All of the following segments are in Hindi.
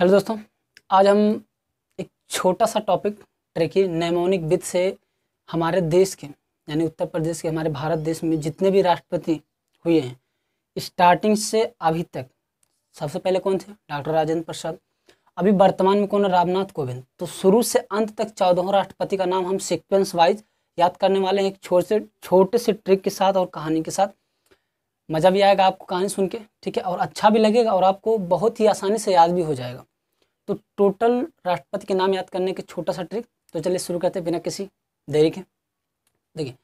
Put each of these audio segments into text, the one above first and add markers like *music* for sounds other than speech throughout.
हेलो दोस्तों आज हम एक छोटा सा टॉपिक ट्रेकी नेमोनिक विद से हमारे देश के यानी उत्तर प्रदेश के हमारे भारत देश में जितने भी राष्ट्रपति हुए हैं स्टार्टिंग से अभी तक सबसे पहले कौन थे डॉक्टर राजेंद्र प्रसाद अभी वर्तमान में कौन है रामनाथ कोविंद तो शुरू से अंत तक चौदहों राष्ट्रपति का नाम हम सिक्वेंस वाइज याद करने वाले हैं एक छोटे से छोटे से ट्रिक के साथ और कहानी के साथ मज़ा भी आएगा आपको कहानी सुन के ठीक है और अच्छा भी लगेगा और आपको बहुत ही आसानी से याद भी हो जाएगा तो टोटल राष्ट्रपति के नाम याद करने के छोटा सा ट्रिक तो चलिए शुरू करते हैं बिना किसी देरी के देखिए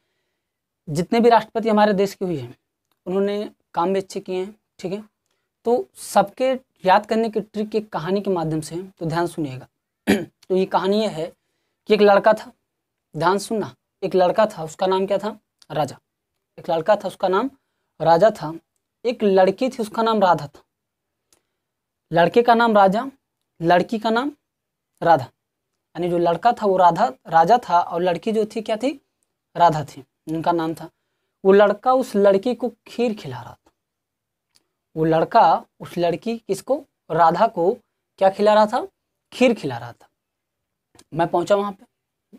जितने भी राष्ट्रपति हमारे देश के हुए हैं उन्होंने काम भी अच्छे किए हैं ठीक है तो सबके याद करने के ट्रिक एक कहानी के माध्यम से तो ध्यान सुनिएगा *clears throat* तो ये कहानी यह है कि एक लड़का था ध्यान सुनना एक लड़का था उसका नाम क्या था राजा एक लड़का था उसका नाम राजा था एक लड़की थी उसका नाम राधा था लड़के का नाम राजा लड़की का नाम राधा यानी जो लड़का था वो राधा राजा था और लड़की जो थी क्या थी राधा थी उनका नाम था वो लड़का उस लड़की को खीर खिला रहा था वो लड़का उस लड़की किसको राधा को क्या खिला रहा था खीर खिला रहा था मैं पहुंचा वहां पे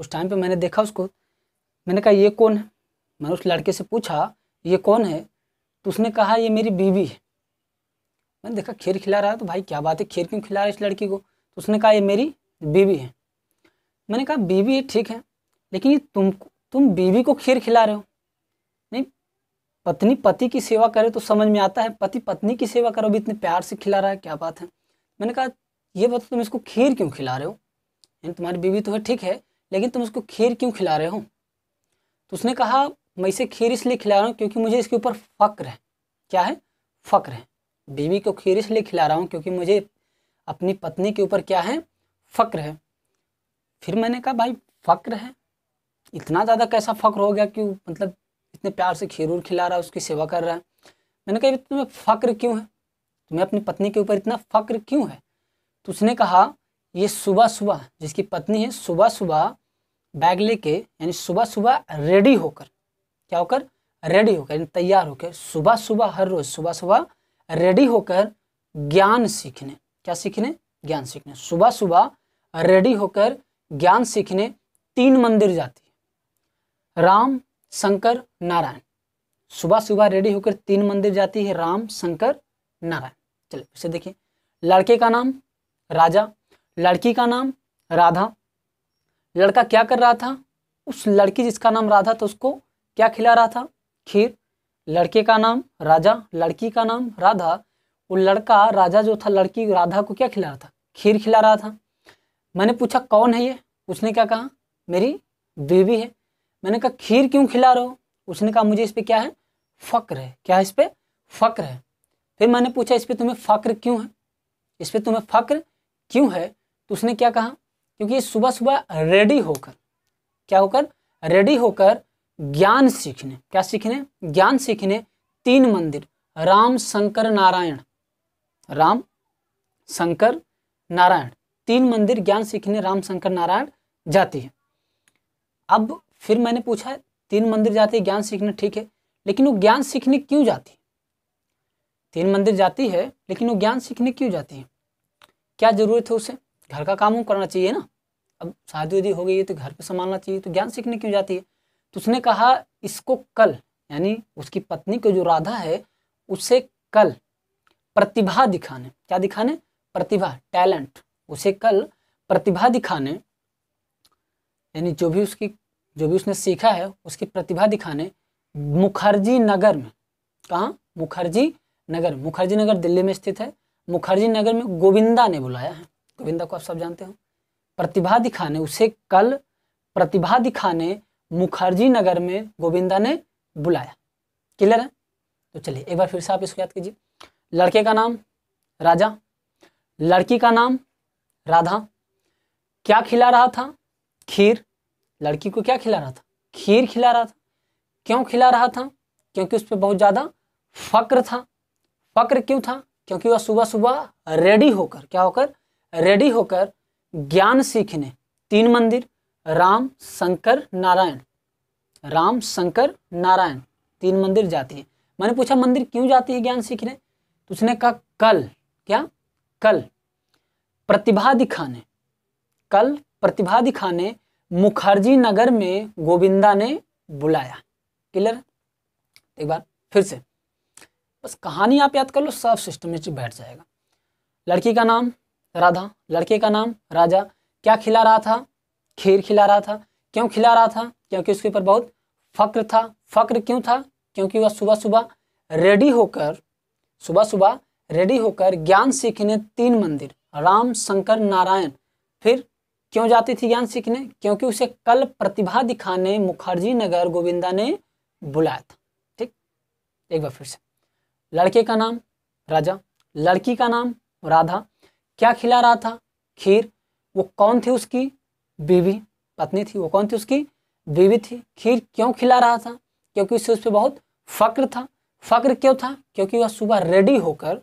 उस टाइम पे मैंने देखा उसको मैंने कहा ये कौन है मैंने उस लड़के से पूछा ये कौन है तो उसने कहा ये मेरी बीवी है मैंने देखा खीर खिला रहा है तो भाई क्या बात है खीर क्यों खिला रहा है इस लड़की को तो उसने कहा ये मेरी बीवी है मैंने कहा बीवी है ठीक है लेकिन ये तुम तुम बीवी को खीर खिला रहे हो नहीं पत्नी पति की सेवा करे तो समझ में आता है पति पत्नी की सेवा करो भी इतने प्यार से खिला रहा है क्या बात है मैंने कहा ये बात तो तुम इसको खीर क्यों खिला रहे हो यानी तुम्हारी बीवी तो है ठीक है लेकिन तुम उसको खीर क्यों खिला रहे हो तो उसने कहा मैं इसे खीर इसलिए खिला रहा हूँ क्योंकि मुझे इसके ऊपर फ़क्र है क्या है फ़क्र है बीवी को खीर इसलिए खिला रहा हूँ क्योंकि मुझे अपनी पत्नी के ऊपर क्या है फ़क्र है फिर मैंने कहा भाई फ़क्र है इतना ज़्यादा कैसा फ़क्र हो गया कि मतलब इतने प्यार से खीर उर खिला रहा है उसकी सेवा कर रहा है मैंने कहा तुम्हें फ़क्र क्यों है तुम्हें अपनी पत्नी के ऊपर इतना फ़क्र क्यों है तो उसने कहा ये सुबह सुबह जिसकी पत्नी है सुबह सुबह बैग लेके यानी सुबह सुबह रेडी होकर क्या होकर रेडी होकर यानी तैयार होकर सुबह सुबह हर रोज़ सुबह सुबह रेडी होकर ज्ञान सीखने क्या सीखने ज्ञान सीखने सुबह सुबह रेडी होकर ज्ञान सीखने तीन मंदिर जाती है राम शंकर नारायण सुबह सुबह रेडी होकर तीन मंदिर जाती है राम शंकर नारायण चलिए इसे देखिए लड़के का नाम राजा लड़की का नाम राधा लड़का क्या कर रहा था उस लड़की जिसका नाम राधा तो उसको क्या खिला रहा था खीर लड़के का नाम राजा लड़की का नाम राधा वो लड़का राजा जो था लड़की राधा को क्या खिला रहा था खीर खिला रहा था मैंने पूछा कौन है ये उसने क्या कहा मेरी बीवी है मैंने कहा खीर क्यों खिला रहे हो उसने कहा मुझे इस पर क्या है फ़क्र है क्या इस पर फ़क्र है फिर मैंने पूछा इस पर तुम्हें फ़क्र क्यों है इस पर तुम्हें फ़क्र क्यों है तो उसने क्या कहा क्योंकि सुबह सुबह रेडी होकर क्या होकर रेडी होकर ज्ञान सीखने क्या सीखने ज्ञान सीखने तीन मंदिर राम शंकर नारायण राम शंकर नारायण तीन मंदिर ज्ञान सीखने राम शंकर नारायण जाती है अब फिर मैंने पूछा है तीन मंदिर जाती है ज्ञान सीखने ठीक है लेकिन वो ज्ञान सीखने क्यों जाती है तीन मंदिर जाती है लेकिन वो ज्ञान सीखने क्यों जाती है क्या जरूरत है उसे घर का काम करना चाहिए ना अब शादी उदी हो गई है तो घर पे संभालना चाहिए तो ज्ञान सीखने क्यों जाती है तो उसने कहा इसको कल यानी उसकी पत्नी को जो राधा है उसे कल प्रतिभा दिखाने क्या दिखाने प्रतिभा टैलेंट उसे कल प्रतिभा दिखाने यानी जो भी उसकी जो भी उसने सीखा है उसकी प्रतिभा दिखाने मुखर्जी नगर में कहा मुखर्जी नगर मुखर्जी नगर दिल्ली में स्थित है मुखर्जी नगर में गोविंदा ने बुलाया है गोविंदा को आप सब जानते हो प्रतिभा दिखाने उसे कल प्रतिभा दिखाने मुखर्जी नगर में गोविंदा ने बुलाया क्लियर है तो चलिए एक बार फिर से आप इसको याद कीजिए लड़के का नाम राजा लड़की का नाम राधा क्या खिला रहा था खीर लड़की को क्या खिला रहा था खीर खिला रहा था क्यों खिला रहा था क्योंकि उस पर बहुत ज़्यादा फक्र था फक्र क्यों था क्योंकि वह सुबह सुबह रेडी होकर क्या होकर रेडी होकर ज्ञान सीखने तीन मंदिर राम शंकर नारायण राम शंकर नारायण तीन मंदिर जाती है मैंने पूछा मंदिर क्यों जाती है ज्ञान सीखने तो उसने कहा कल क्या कल प्रतिभा दिखाने कल प्रतिभा दिखाने मुखर्जी नगर में गोविंदा ने बुलाया क्लियर एक बार फिर से बस कहानी आप याद कर लो सब सिस्टमेटिक बैठ जाएगा लड़की का नाम राधा लड़के का नाम राजा क्या खिला रहा था खीर खिला रहा था क्यों खिला रहा था क्योंकि उसके ऊपर बहुत फक्र था फक्र क्यों था क्योंकि वह सुबह सुबह रेडी होकर सुबह सुबह रेडी होकर ज्ञान सीखने तीन मंदिर राम शंकर नारायण फिर क्यों जाती थी ज्ञान सीखने क्योंकि उसे कल प्रतिभा दिखाने मुखर्जी नगर गोविंदा ने बुलाया था ठीक एक बार फिर से लड़के का नाम राजा लड़की का नाम राधा क्या खिला रहा था खीर वो कौन थी उसकी बीवी पत्नी थी वो कौन थी उसकी बीवी थी खीर क्यों खिला रहा था क्योंकि उससे उस पर बहुत फक्र था फक्र क्यों था क्योंकि वह सुबह रेडी होकर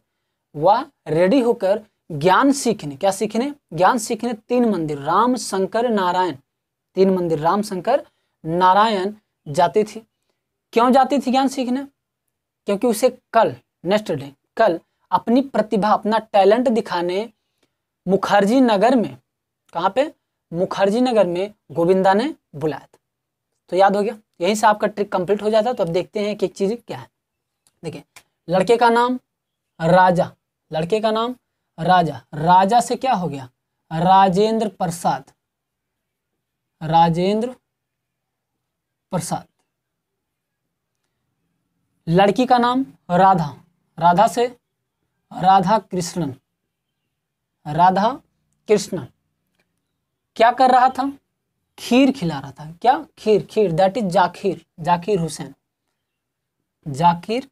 वह रेडी होकर ज्ञान सीखने क्या सीखने ज्ञान सीखने तीन मंदिर राम शंकर नारायण तीन मंदिर राम शंकर नारायण जाती थी क्यों जाती थी ज्ञान सीखने क्योंकि उसे कल नेक्स्ट डे कल अपनी प्रतिभा अपना टैलेंट दिखाने मुखर्जी नगर में कहाँ पे मुखर्जी नगर में गोविंदा ने बुलाया था तो याद हो गया यहीं से आपका ट्रिक कंप्लीट हो जाता तो अब देखते हैं कि एक चीज़ क्या है देखिए लड़के का नाम राजा लड़के का नाम राजा राजा से क्या हो गया राजेंद्र प्रसाद राजेंद्र प्रसाद लड़की का नाम राधा राधा से राधा कृष्णन राधा कृष्णन क्या कर रहा था खीर खिला रहा था क्या खीर खीर दैट इज जाकिर जाकिर हुसैन जाकिर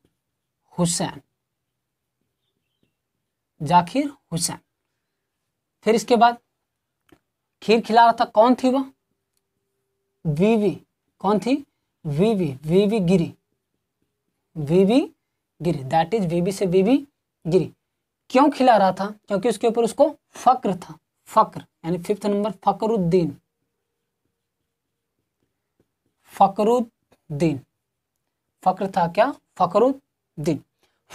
हुसैन जाकिर हुसैन फिर इसके बाद खीर खिला रहा था कौन थी वह वीवी कौन थी वीवी वीवी गिरी वीवी गिरी दैट इज वीवी से वीवी गिरी क्यों खिला रहा था क्योंकि उसके ऊपर उसको फक्र था फकर यानी फिफ्थ नंबर फकरुद्दीन फकरुद्दीन फकर था क्या फकरुद्दीन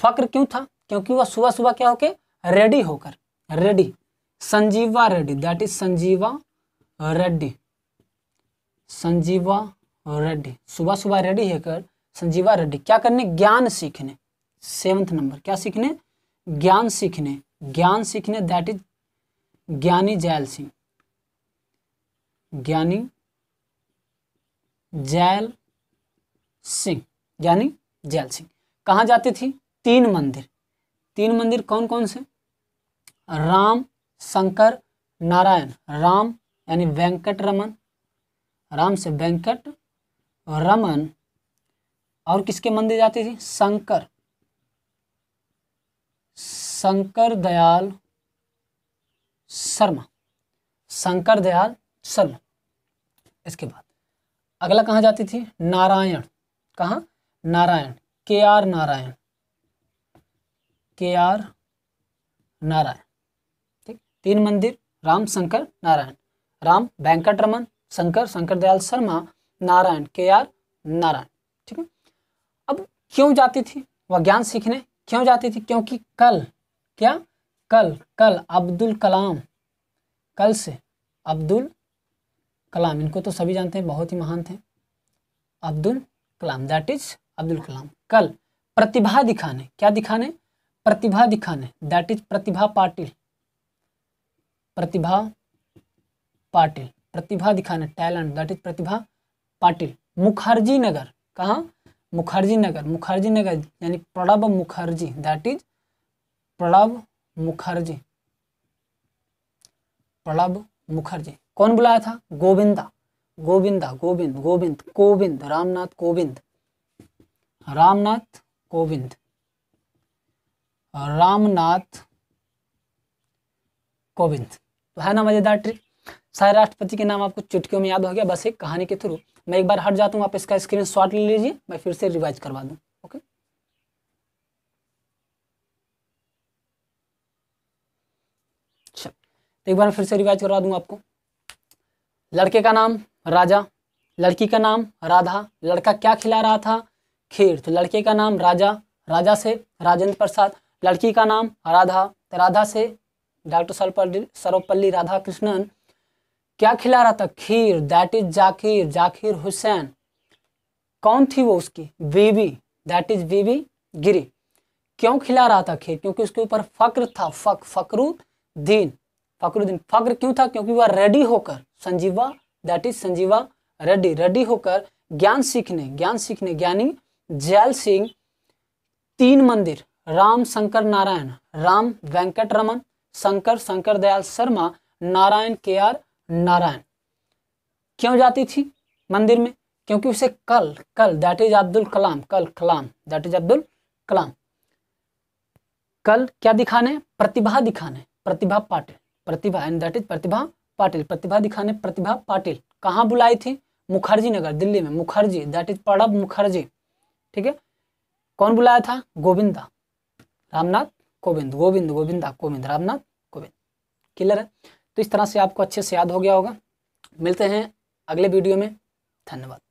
फकर क्यों था क्योंकि वह सुबह सुबह क्या होके रेडी होकर ready Sanjiva Reddy that is Sanjiva Reddy Sanjiva Reddy सुबह सुबह रेडी होकर संजीवा रेड्डी क्या करने ज्ञान सीखने सेवंथ नंबर क्या सीखने ज्ञान सीखने ज्ञान सीखने दैट इज ज्ञानी जैल सिंह ज्ञानी जैल सिंह ज्ञानी जैल सिंह कहाँ जाती थी तीन मंदिर तीन मंदिर कौन कौन से राम शंकर नारायण राम यानी वेंकट रमन राम से वेंकट रमन और किसके मंदिर जाती थी शंकर शंकर दयाल शर्मा शंकर दयाल शर्मा इसके बाद अगला कहाँ जाती थी नारायण कहाँ नारायण के आर नारायण के आर नारायण ठीक तीन मंदिर राम शंकर नारायण राम वेंकट रमन शंकर शंकर दयाल शर्मा नारायण के आर नारायण ठीक है अब क्यों जाती थी वह ज्ञान सीखने क्यों जाती थी क्योंकि कल क्या कल कल अब्दुल कलाम कल से अब्दुल कलाम इनको तो सभी जानते हैं बहुत ही महान थे अब्दुल कलाम दैट इज अब्दुल कलाम कल प्रतिभा दिखाने क्या दिखाने प्रतिभा दिखाने दैट इज प्रतिभा पाटिल प्रतिभा पाटिल प्रतिभा दिखाने talent that is Pratibha Patil Mukherjee Nagar कहा मुखर्जी नगर मुखर्जी नगर यानी प्रणब मुखर्जी दैट इज प्रणब मुखर्जी प्रणब मुखर्जी कौन बुलाया था गोविंदा गोविंदा गोविंद गोविंद गोविंद रामनाथ गोविंद रामनाथ गोविंद रामनाथ गोविंद तो है ना मजेदार ट्रिक सारे राष्ट्रपति के नाम आपको चुटकियों में याद हो गया बस एक कहानी के थ्रू मैं एक बार हट जाता हूँ आप इसका स्क्रीन शॉट ले लीजिए मैं फिर से रिवाइज करवा दूँ तो एक बार फिर से रिवाइज करवा दूंगा आपको लड़के का नाम राजा लड़की का नाम राधा लड़का क्या खिला रहा था खीर तो लड़के का नाम राजा राजा से राजेंद्र प्रसाद लड़की का नाम राधा तो राधा से डॉक्टर सर्वपल्ली सर्वपल्ली राधा कृष्णन क्या खिला रहा था खीर दैट इज जाकिर जाकिर हुसैन कौन थी वो उसकी बीवी दैट इज बीवी गिरी क्यों खिला रहा था खीर क्योंकि उसके ऊपर फक्र था फक फकरुद्दीन दीन फकरुद्दीन फक्र क्यों था क्योंकि वह रेडी होकर Sanjiva that is Sanjiva Reddy ready होकर ज्ञान सीखने ज्ञान सीखने ज्ञानी जैल सिंह तीन मंदिर राम शंकर नारायण राम वेंकट रमन शंकर शंकर दयाल शर्मा नारायण के आर नारायण क्यों जाती थी मंदिर में क्योंकि उसे कल कल दैट इज अब्दुल कलाम कल कलाम दैट इज अब्दुल कलाम कल क्या दिखाने प्रतिभा दिखाने Pratibha Patil Pratibha and that is Pratibha Patil प्रतिभा दिखाने प्रतिभा पाटिल कहाँ बुलाई थी मुखर्जी नगर दिल्ली में मुखर्जी दैट इज प्रणब मुखर्जी ठीक है कौन बुलाया था गोविंदा रामनाथ कोविंद गोविंद गोविंदा कोविंद रामनाथ कोविंद क्लियर है तो इस तरह से आपको अच्छे से याद हो गया होगा मिलते हैं अगले वीडियो में धन्यवाद